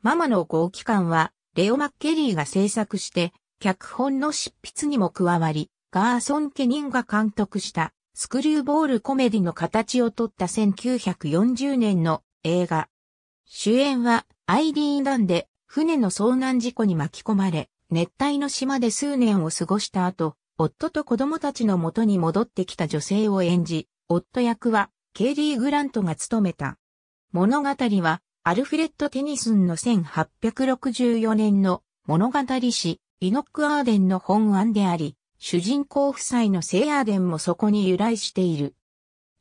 ママの後機関は、レオ・マッケリーが制作して、脚本の執筆にも加わり、ガーソン・ケニンが監督したスクリューボールコメディの形をとった1940年の映画。主演はアイリーン・ランで船の遭難事故に巻き込まれ、熱帯の島で数年を過ごした後、夫と子供たちの元に戻ってきた女性を演じ、夫役はケイリー・グラントが務めた。物語はアルフレッド・テニスンの1864年の物語誌、イノック・アーデンの本案であり、主人公夫妻の聖アーデンもそこに由来している。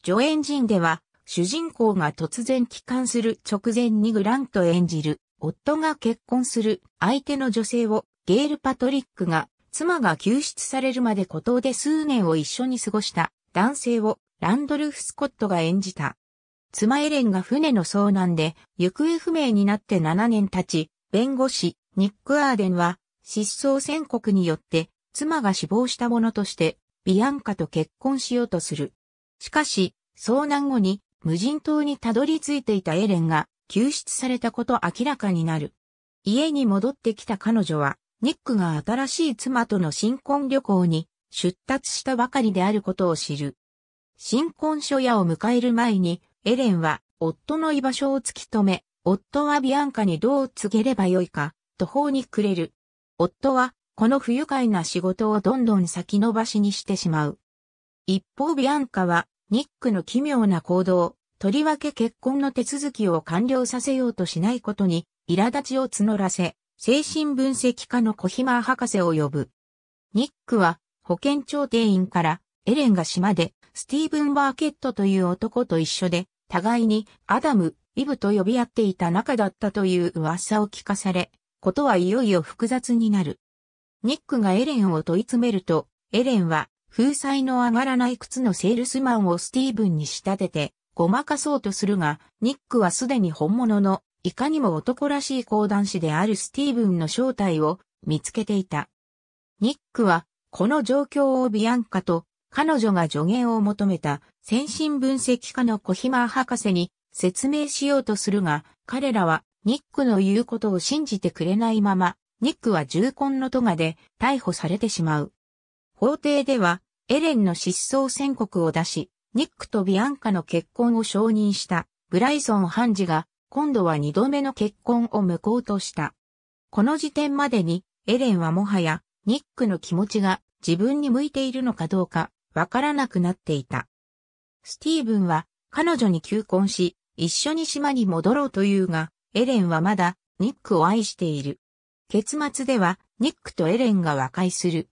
助演人では、主人公が突然帰還する直前にグラント演じる、夫が結婚する相手の女性をゲール・パトリックが、妻が救出されるまで孤島で数年を一緒に過ごした男性をランドルフ・スコットが演じた。妻エレンが船の遭難で行方不明になって7年経ち、弁護士、ニック・アーデンは失踪宣告によって妻が死亡したものとしてビアンカと結婚しようとする。しかし、遭難後に無人島にたどり着いていたエレンが救出されたこと明らかになる。家に戻ってきた彼女は、ニックが新しい妻との新婚旅行に出立したばかりであることを知る。新婚初夜を迎える前にエレンは、夫の居場所を突き止め、夫はビアンカにどう告げればよいか、途方に暮れる。夫は、この不愉快な仕事をどんどん先延ばしにしてしまう。一方ビアンカは、ニックの奇妙な行動、とりわけ結婚の手続きを完了させようとしないことに、苛立ちを募らせ、精神分析家のコヒマー博士を呼ぶ。ニックは、保健調停員から、エレンが島で、スティーブン・バーケットという男と一緒で、互いにアダム、イブと呼び合っていた仲だったという噂を聞かされ、ことはいよいよ複雑になる。ニックがエレンを問い詰めると、エレンは、風彩の上がらない靴のセールスマンをスティーブンに仕立てて、ごまかそうとするが、ニックはすでに本物の、いかにも男らしい講談師であるスティーブンの正体を見つけていた。ニックは、この状況をビアンカと彼女が助言を求めた先進分析家の小暇博士に説明しようとするが、彼らはニックの言うことを信じてくれないまま、ニックは重婚のトガで逮捕されてしまう。法廷では、エレンの失踪宣告を出し、ニックとビアンカの結婚を承認したブライソン判事が、今度は二度目の結婚を無効とした。この時点までに、エレンはもはや、ニックの気持ちが自分に向いているのかどうか、わからなくなっていた。スティーブンは彼女に求婚し、一緒に島に戻ろうというが、エレンはまだニックを愛している。結末ではニックとエレンが和解する。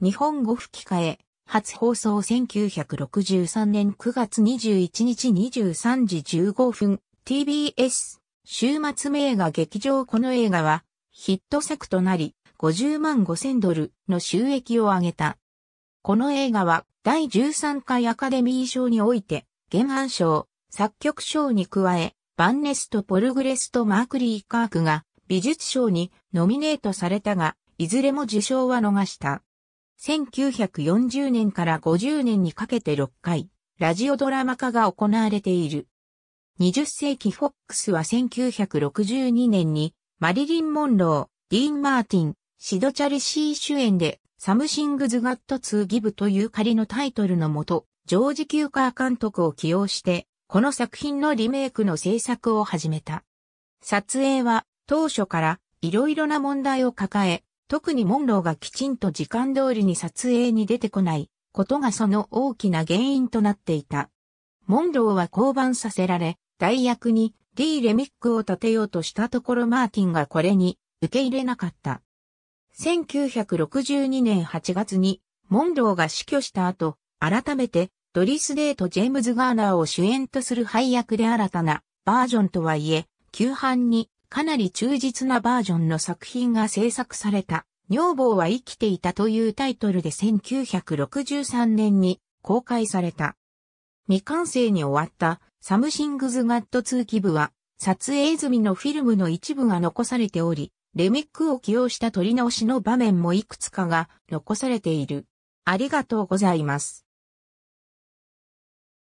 日本語吹き替え、初放送1963年9月21日23時15分 TBS 週末名画劇場この映画はヒット作となり50万5 0ドルの収益を上げた。この映画は第13回アカデミー賞において、原案賞、作曲賞に加え、バンネスト・ポルグレスト・マークリー・カークが美術賞にノミネートされたが、いずれも受賞は逃した。1940年から50年にかけて6回、ラジオドラマ化が行われている。20世紀フォックスは1962年に、マリリン・モンロー、ディーン・マーティン、シドチャルシー主演でサムシングズ・ガット・ツー・ギブという仮のタイトルのもと、ジョージ・キューカー監督を起用して、この作品のリメイクの制作を始めた。撮影は当初から色々な問題を抱え、特にモンローがきちんと時間通りに撮影に出てこないことがその大きな原因となっていた。モンローは降板させられ、代役に D レミックを立てようとしたところマーティンがこれに受け入れなかった。1962年8月に、モンローが死去した後、改めて、ドリス・デーとジェームズ・ガーナーを主演とする配役で新たなバージョンとはいえ、旧版にかなり忠実なバージョンの作品が制作された、女房は生きていたというタイトルで1963年に公開された。未完成に終わったサムシングズ・ガット2期部は、撮影済みのフィルムの一部が残されており、レミックを起用した取り直しの場面もいくつかが残されている。ありがとうございます。